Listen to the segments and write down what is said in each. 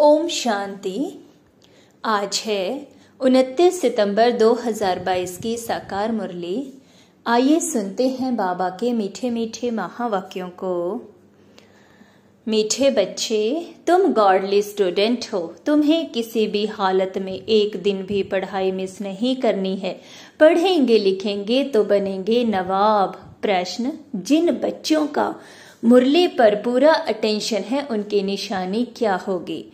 ओम शांति आज है उनतीस सितंबर 2022 की साकार मुरली आइए सुनते हैं बाबा के मीठे मीठे महावाक्यों को मीठे बच्चे तुम गॉडली स्टूडेंट हो तुम्हें किसी भी हालत में एक दिन भी पढ़ाई मिस नहीं करनी है पढ़ेंगे लिखेंगे तो बनेंगे नवाब प्रश्न जिन बच्चों का मुरली पर पूरा अटेंशन है उनकी निशानी क्या होगी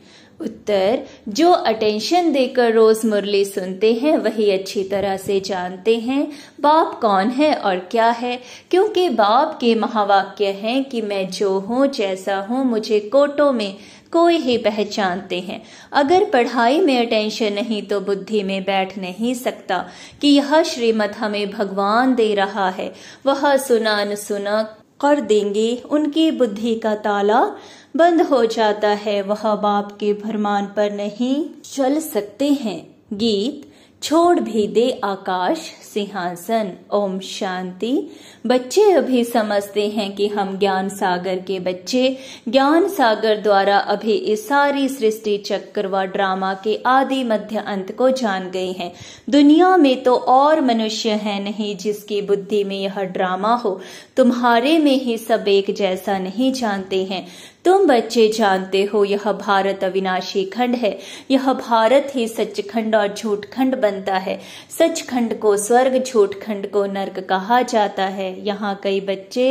उत्तर जो अटेंशन देकर रोज मुरली सुनते हैं वही अच्छी तरह से जानते हैं बाप कौन है और क्या है क्योंकि बाप के महावाक्य हैं कि मैं जो हूँ जैसा हूँ मुझे कोटों में कोई ही पहचानते हैं अगर पढ़ाई में अटेंशन नहीं तो बुद्धि में बैठ नहीं सकता कि यह श्रीमद हमें भगवान दे रहा है वह सुना सुना कर देंगे उनकी बुद्धि का ताला बंद हो जाता है वह बाप के भरमान पर नहीं चल सकते हैं गीत छोड़ भी दे आकाश सिंहासन ओम शांति बच्चे अभी समझते हैं कि हम ज्ञान सागर के बच्चे ज्ञान सागर द्वारा अभी इस सारी सृष्टि चक्र व ड्रामा के आदि मध्य अंत को जान गए हैं दुनिया में तो और मनुष्य है नहीं जिसकी बुद्धि में यह ड्रामा हो तुम्हारे में ही सब एक जैसा नहीं जानते हैं तुम बच्चे जानते हो यह भारत अविनाशी खंड है यह भारत ही सच खंड और झूठ खंड बनता है सच खंड को स्वर्ग झूठ खंड को नर्क कहा जाता है यहाँ कई बच्चे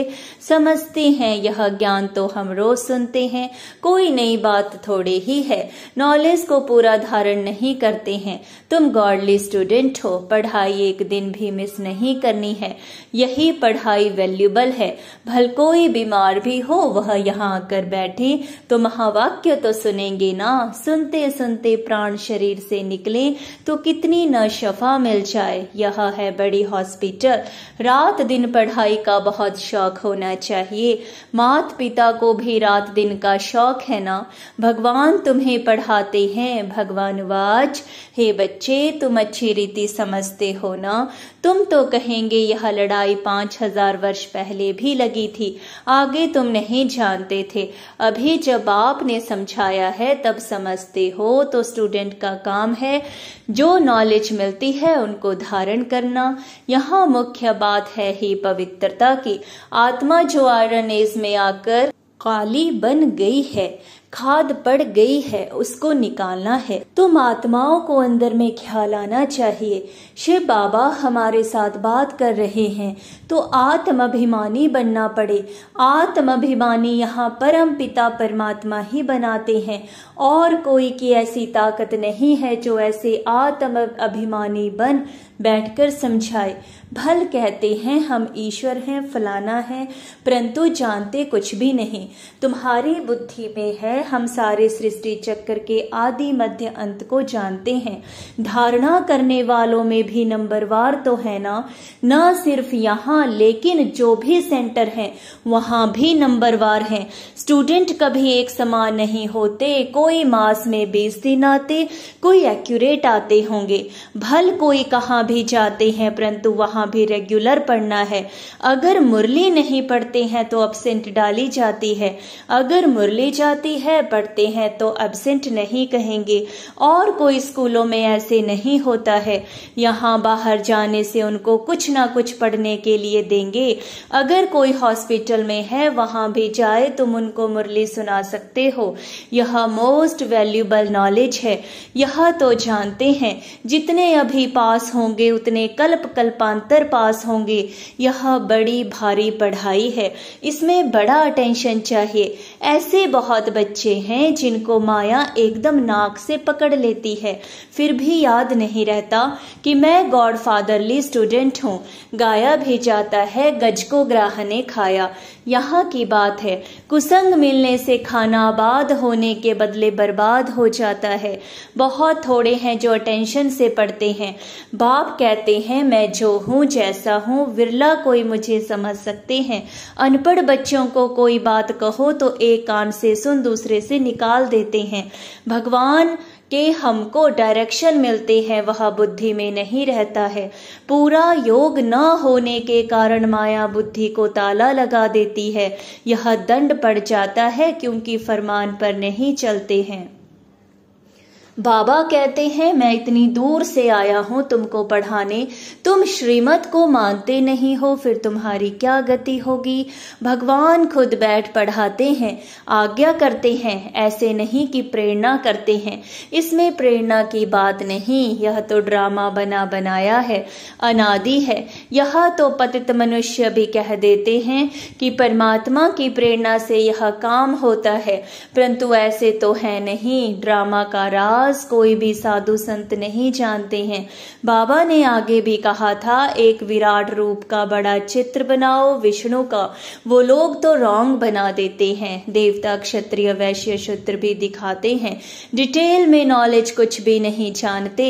समझते हैं यह ज्ञान तो हम रोज सुनते हैं कोई नई बात थोड़े ही है नॉलेज को पूरा धारण नहीं करते हैं तुम गॉडली स्टूडेंट हो पढ़ाई एक दिन भी मिस नहीं करनी है यही पढ़ाई वैल्यूबल है भल कोई बीमार भी हो वह यहाँ आकर बैठ बैठे तो महावाक्य तो सुनेंगे ना सुनते सुनते प्राण शरीर से निकले तो कितनी न शफा मिल जाए यह है बड़ी हॉस्पिटल रात दिन पढ़ाई का बहुत शौक होना चाहिए मात पिता को भी रात दिन का शौक है ना भगवान तुम्हें पढ़ाते हैं भगवान वाच हे बच्चे तुम अच्छी रीति समझते हो ना तुम तो कहेंगे यह लड़ाई पांच हजार वर्ष पहले भी लगी थी आगे तुम नहीं जानते थे अभी जब आपने समझाया है तब समझते हो तो स्टूडेंट का काम है जो नॉलेज मिलती है उनको धारण करना यहाँ मुख्य बात है ही पवित्रता की आत्मा जो आरनेज में आकर काली बन गई है खाद पड़ गई है उसको निकालना है तुम आत्माओं को अंदर में ख्याल आना चाहिए शिव बाबा हमारे साथ बात कर रहे हैं तो आत्माभिमानी बनना पड़े आत्माभिमानी यहाँ परम पिता परमात्मा ही बनाते हैं और कोई की ऐसी ताकत नहीं है जो ऐसे आत्म अभिमानी बन बैठकर समझाए भल कहते हैं हम ईश्वर हैं फलाना है परंतु जानते कुछ भी नहीं तुम्हारी बुद्धि में है हम सारे सृष्टि चक्र के आदि मध्य अंत को जानते हैं धारणा करने वालों में भी नंबरवार तो है ना न सिर्फ यहाँ लेकिन जो भी सेंटर है वहां भी नंबरवार है स्टूडेंट कभी एक समान नहीं होते कोई मास में बीस दिन आते कोई एक्यूरेट आते होंगे भल कोई कहाँ भी जाते हैं परंतु वहां वहाँ भी रेगुलर पढ़ना है अगर मुरली नहीं पढ़ते हैं तो अब्सेंट डाली जाती है अगर मुरली जाती है पढ़ते हैं तो अब्सेंट नहीं कहेंगे और कोई स्कूलों में ऐसे नहीं होता है यहाँ बाहर जाने से उनको कुछ ना कुछ पढ़ने के लिए देंगे अगर कोई हॉस्पिटल में है वहाँ भी जाए तुम उनको मुरली सुना सकते हो यह मोस्ट वैल्यूबल नॉलेज है यह तो जानते हैं जितने अभी पास होंगे उतने कल्प कल्पांतर बहत्तर पास होंगे यह बड़ी भारी पढ़ाई है इसमें बड़ा अटेंशन चाहिए ऐसे बहुत बच्चे हैं जिनको माया एकदम नाक से पकड़ लेती है फिर भी याद नहीं रहता कि मैं गॉड फादरली स्टूडेंट हूँ गाया भी जाता है गज को ग्राह ने खाया यहाँ की बात है कुसंग मिलने से खाना आबाद होने के बदले बर्बाद हो जाता है बहुत थोड़े हैं जो अटेंशन से पढ़ते हैं बाप कहते हैं मैं जो हूँ हूँ जैसा हूँ विरला कोई मुझे समझ सकते हैं अनपढ़ बच्चों को कोई बात कहो तो एक कान से सुन दूसरे से निकाल देते हैं भगवान के हमको डायरेक्शन मिलते हैं वह बुद्धि में नहीं रहता है पूरा योग न होने के कारण माया बुद्धि को ताला लगा देती है यह दंड पड़ जाता है क्योंकि फरमान पर नहीं चलते हैं बाबा कहते हैं मैं इतनी दूर से आया हूँ तुमको पढ़ाने तुम श्रीमत को मानते नहीं हो फिर तुम्हारी क्या गति होगी भगवान खुद बैठ पढ़ाते हैं आज्ञा करते हैं ऐसे नहीं कि प्रेरणा करते हैं इसमें प्रेरणा की बात नहीं यह तो ड्रामा बना बनाया है अनादि है यह तो पतित मनुष्य भी कह देते हैं कि परमात्मा की प्रेरणा से यह काम होता है परंतु ऐसे तो है नहीं ड्रामा का राग राज कोई भी साधु संत नहीं जानते हैं बाबा ने आगे भी कहा था एक विराट रूप का बड़ा चित्र बनाओ विष्णु का वो लोग तो रॉन्ग बना देते हैं देवता क्षत्रिय वैश्य शूद्र भी दिखाते हैं डिटेल में नॉलेज कुछ भी नहीं जानते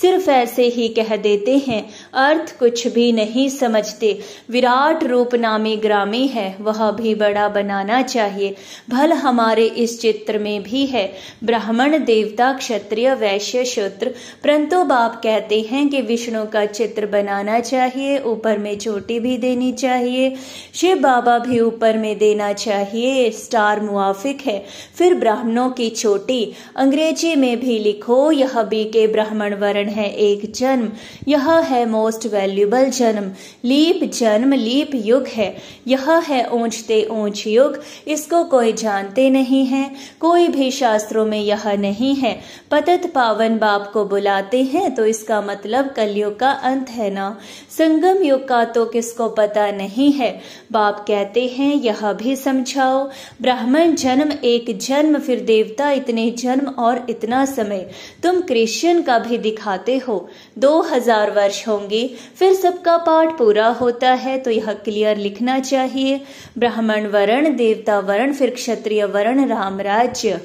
सिर्फ ऐसे ही कह देते हैं अर्थ कुछ भी नहीं समझते विराट रूप नामी ग्रामी है वह भी बड़ा बनाना चाहिए भल हमारे इस चित्र में भी है ब्राह्मण देवता क्षत्र क्षत्रिय वैश्य शूद्र परंतु बाप कहते हैं कि विष्णु का चित्र बनाना चाहिए ऊपर में चोटी भी देनी चाहिए शिव बाबा भी ऊपर में देना चाहिए स्टार मुआफिक है फिर ब्राह्मणों की चोटी अंग्रेजी में भी लिखो यह बी के ब्राह्मण वर्ण है एक जन्म यह है मोस्ट वैल्यूबल जन्म लीप जन्म लीप युग है यह है ऊंचते ऊंच युग इसको कोई जानते नहीं है कोई भी शास्त्रों में यह नहीं है पतत पावन बाप को बुलाते हैं तो इसका मतलब कलयुग का अंत है ना संगम युग का तो किसको पता नहीं है बाप कहते हैं यह भी समझाओ ब्राह्मण जन्म एक जन्म फिर देवता इतने जन्म और इतना समय तुम क्रिश्चियन का भी दिखाते हो दो हजार वर्ष होंगे फिर सबका पाठ पूरा होता है तो यह क्लियर लिखना चाहिए ब्राह्मण वर्ण देवता वर्ण फिर क्षत्रिय वर्ण राम राज्य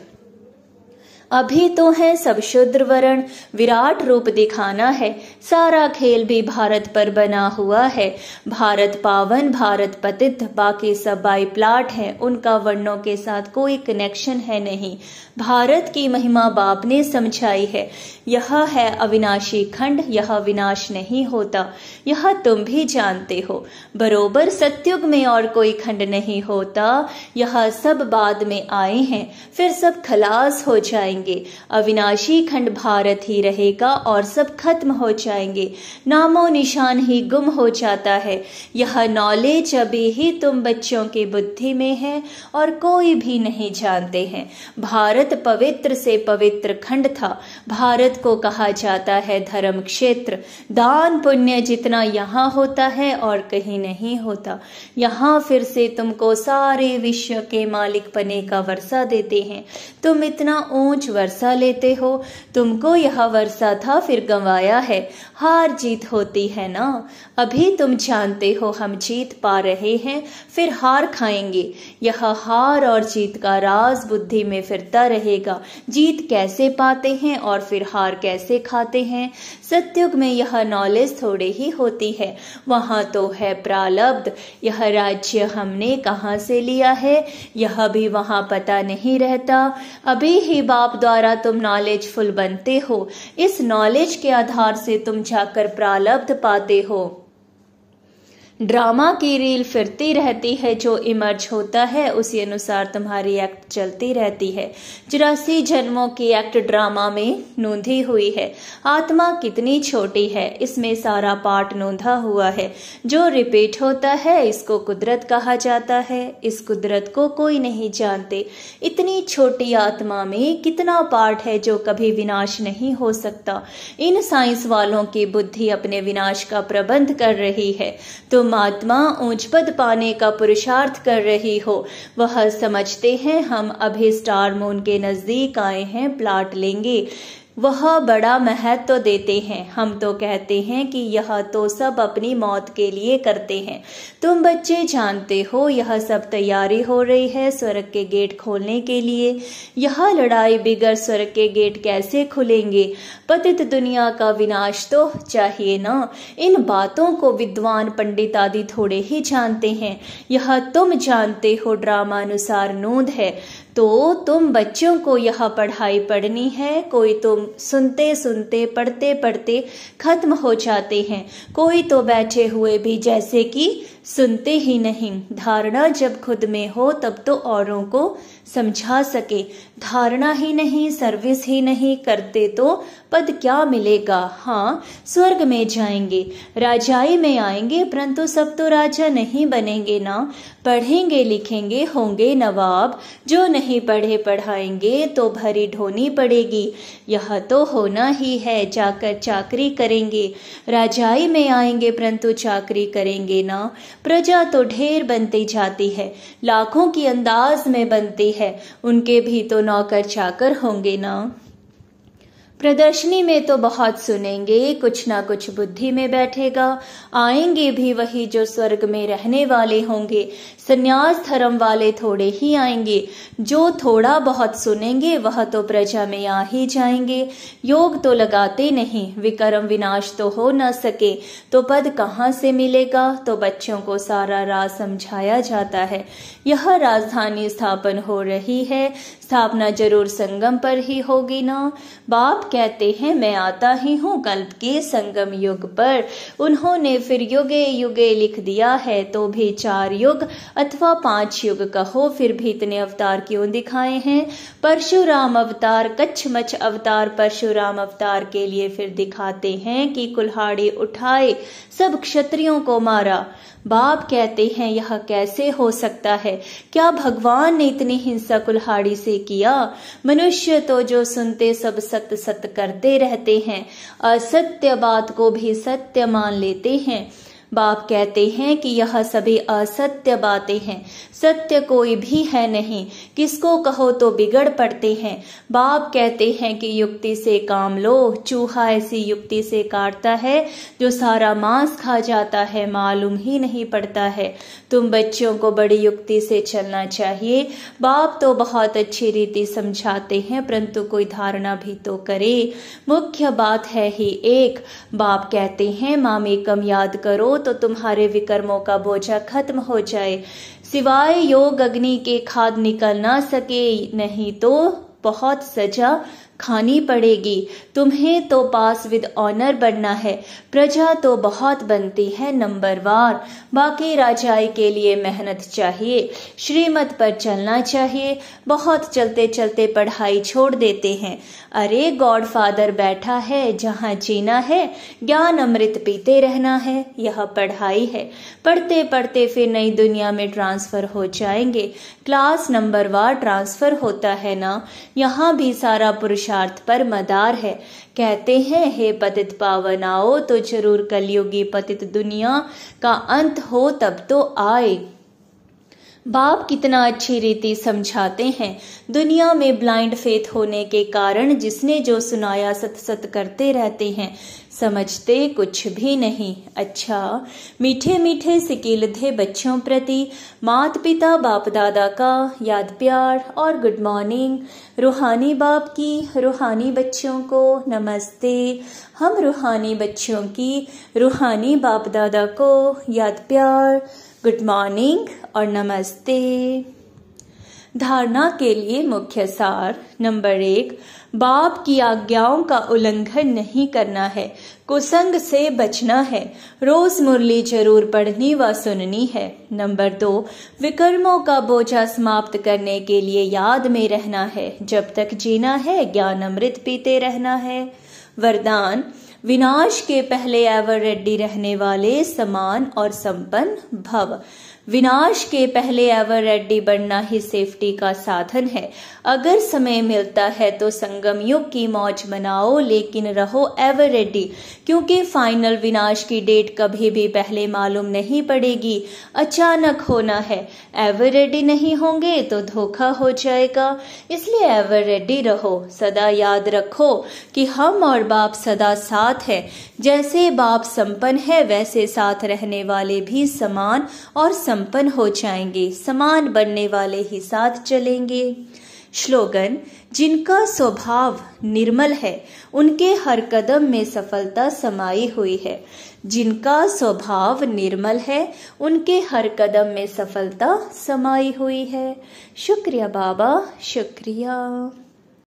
अभी तो है सब शुद्र वरण विराट रूप दिखाना है सारा खेल भी भारत पर बना हुआ है भारत पावन भारत पतित बाकी सब बाई प्लाट है उनका वर्णों के साथ कोई कनेक्शन है नहीं भारत की महिमा बाप ने समझाई है यह है अविनाशी खंड यह विनाश नहीं होता यह तुम भी जानते हो बरोबर सत्युग में और कोई खंड नहीं होता यह सब बाद में आए हैं फिर सब खलास हो जाएंगे जाएंगे अविनाशी खंड भारत ही रहेगा और सब खत्म हो जाएंगे नामो निशान ही गुम हो जाता है यह नॉलेज अभी ही तुम बच्चों के बुद्धि में है और कोई भी नहीं जानते हैं भारत पवित्र से पवित्र खंड था भारत को कहा जाता है धर्म क्षेत्र दान पुण्य जितना यहाँ होता है और कहीं नहीं होता यहाँ फिर से तुमको सारे विश्व के मालिक पने का वर्षा देते हैं तुम इतना ऊंच वर्षा लेते हो तुमको यह वर्षा था फिर गंवाया है हार जीत होती है ना अभी तुम जानते हो हम जीत पा रहे हैं फिर हार खाएंगे यह हार और जीत का राज बुद्धि में फिरता रहेगा जीत कैसे पाते हैं और फिर हार कैसे खाते हैं सत्युग में यह नॉलेज थोड़े ही होती है वहां तो है प्रालब्ध यह राज्य हमने कहाँ से लिया है यह भी वहां पता नहीं रहता अभी ही बाप द्वारा तुम नॉलेजफुल बनते हो इस नॉलेज के आधार से तुम जाकर प्रालब्ध पाते हो ड्रामा की रील फिरती रहती है जो इमर्ज होता है उसी अनुसार तुम्हारी एक्ट चलती रहती है चौरासी जन्मों की एक्ट ड्रामा में नूंधी हुई है आत्मा कितनी छोटी है इसमें सारा पार्ट नूंधा हुआ है जो रिपीट होता है इसको कुदरत कहा जाता है इस कुदरत को कोई नहीं जानते इतनी छोटी आत्मा में कितना पार्ट है जो कभी विनाश नहीं हो सकता इन साइंस वालों की बुद्धि अपने विनाश का प्रबंध कर रही है तुम परमात्मा ऊंच पद पाने का पुरुषार्थ कर रही हो वह समझते हैं हम अभी स्टार मून के नजदीक आए हैं प्लाट लेंगे वह बड़ा महत्व तो देते हैं हम तो कहते हैं कि यह तो सब अपनी मौत के लिए करते हैं तुम बच्चे जानते हो यह सब तैयारी हो रही है स्वर्ग के गेट खोलने के लिए यह लड़ाई बिगड़ स्वर्ग के गेट कैसे खुलेंगे पतित दुनिया का विनाश तो चाहिए ना इन बातों को विद्वान पंडित आदि थोड़े ही जानते हैं यह तुम जानते हो अनुसार नूंद है तो तुम बच्चों को यह पढ़ाई पढ़नी है कोई तो सुनते सुनते पढ़ते पढ़ते खत्म हो जाते हैं कोई तो बैठे हुए भी जैसे कि सुनते ही नहीं धारणा जब खुद में हो तब तो औरों को समझा सके धारणा ही नहीं सर्विस ही नहीं करते तो पद क्या मिलेगा हाँ स्वर्ग में जाएंगे राजाई में आएंगे परंतु सब तो राजा नहीं बनेंगे ना पढ़ेंगे लिखेंगे होंगे नवाब जो नहीं पढ़े पढ़ाएंगे तो भरी ढोनी पड़ेगी यह तो होना ही है जाकर चाकरी करेंगे राजाई में आएंगे परंतु चाकरी करेंगे ना प्रजा तो ढेर बनती जाती है लाखों की अंदाज में बनती है है उनके भी तो नौकर चाकर होंगे ना प्रदर्शनी में तो बहुत सुनेंगे कुछ ना कुछ बुद्धि में बैठेगा आएंगे भी वही जो स्वर्ग में रहने वाले होंगे संन्यास धर्म वाले थोड़े ही आएंगे जो थोड़ा बहुत सुनेंगे वह तो प्रजा में आ ही जाएंगे योग तो लगाते नहीं विकर्म विनाश तो हो ना सके तो पद कहाँ से मिलेगा तो बच्चों को सारा राज समझाया जाता है यह राजधानी स्थापन हो रही है स्थापना जरूर संगम पर ही होगी ना बाप कहते हैं मैं आता ही हूँ कल्प के संगम युग पर उन्होंने फिर युगे युगे लिख दिया है तो भी चार युग अथवा पांच युग कहो फिर भी इतने अवतार क्यों दिखाए हैं परशुराम अवतार कच्छ मच्छ अवतार परशुराम अवतार के लिए फिर दिखाते हैं कि कुल्हाड़ी उठाए सब क्षत्रियो को मारा बाप कहते हैं यह कैसे हो सकता है क्या भगवान ने इतनी हिंसा कुल्हाड़ी से किया मनुष्य तो जो सुनते सब सत्य सत्य करते रहते हैं असत्य बात को भी सत्य मान लेते हैं बाप कहते हैं कि यह सभी असत्य बातें हैं सत्य कोई भी है नहीं किसको कहो तो बिगड़ पड़ते हैं बाप कहते हैं कि युक्ति से काम लो चूहा ऐसी युक्ति से काटता है जो सारा मांस खा जाता है मालूम ही नहीं पड़ता है तुम बच्चों को बड़ी युक्ति से चलना चाहिए बाप तो बहुत अच्छी रीति समझाते हैं परंतु कोई धारणा भी तो करे मुख्य बात है ही एक बाप कहते हैं मामी कम याद करो तो तुम्हारे विकर्मों का बोझा खत्म हो जाए सिवाय योग अग्नि के खाद निकल ना सके नहीं तो बहुत सजा खानी पड़ेगी तुम्हें तो पास विद ऑनर बनना है प्रजा तो बहुत बनती है नंबर वार बाकी राजाई के लिए मेहनत चाहिए श्रीमत पर चलना चाहिए बहुत चलते चलते पढ़ाई छोड़ देते हैं अरे गॉड फादर बैठा है जहाँ जीना है ज्ञान अमृत पीते रहना है यह पढ़ाई है पढ़ते पढ़ते फिर नई दुनिया में ट्रांसफर हो जाएंगे क्लास नंबर वार ट्रांसफर होता है ना यहाँ भी सारा पुरुष पुरुषार्थ पर मदार है कहते हैं हे पतित पावनाओ तो जरूर कलयुगी पतित दुनिया का अंत हो तब तो आए बाप कितना अच्छी रीति समझाते हैं दुनिया में ब्लाइंड फेथ होने के कारण जिसने जो सुनाया सत सत करते रहते हैं समझते कुछ भी नहीं अच्छा मीठे मीठे सिकीलधे बच्चों प्रति मात पिता बाप दादा का याद प्यार और गुड मॉर्निंग रूहानी बाप की रूहानी बच्चों को नमस्ते हम रूहानी बच्चों की रूहानी बाप दादा को याद प्यार गुड मॉर्निंग और नमस्ते धारणा के लिए मुख्य सार नंबर एक बाप की आज्ञाओं का उल्लंघन नहीं करना है कुसंग से बचना है रोज मुरली जरूर पढ़नी व सुननी है नंबर दो विकर्मों का बोझा समाप्त करने के लिए याद में रहना है जब तक जीना है ज्ञान अमृत पीते रहना है वरदान विनाश के पहले एवर रेड्डी रहने वाले समान और संपन्न भव विनाश के पहले एवर रेड्डी बनना ही सेफ्टी का साधन है अगर समय मिलता है तो संगम युग की मौज मनाओ लेकिन रहो एवर रेड्डी क्योंकि फाइनल विनाश की डेट कभी भी पहले मालूम नहीं पड़ेगी अचानक होना है एवर रेडी नहीं होंगे तो धोखा हो जाएगा इसलिए एवर रेड्डी रहो सदा याद रखो कि हम और बाप सदा साथ है जैसे बाप संपन्न है वैसे साथ रहने वाले भी समान और सम संपन्न हो जाएंगे समान बनने वाले ही साथ चलेंगे श्लोगन जिनका स्वभाव निर्मल है उनके हर कदम में सफलता समाई हुई है जिनका स्वभाव निर्मल है उनके हर कदम में सफलता समाई हुई है शुक्रिया बाबा शुक्रिया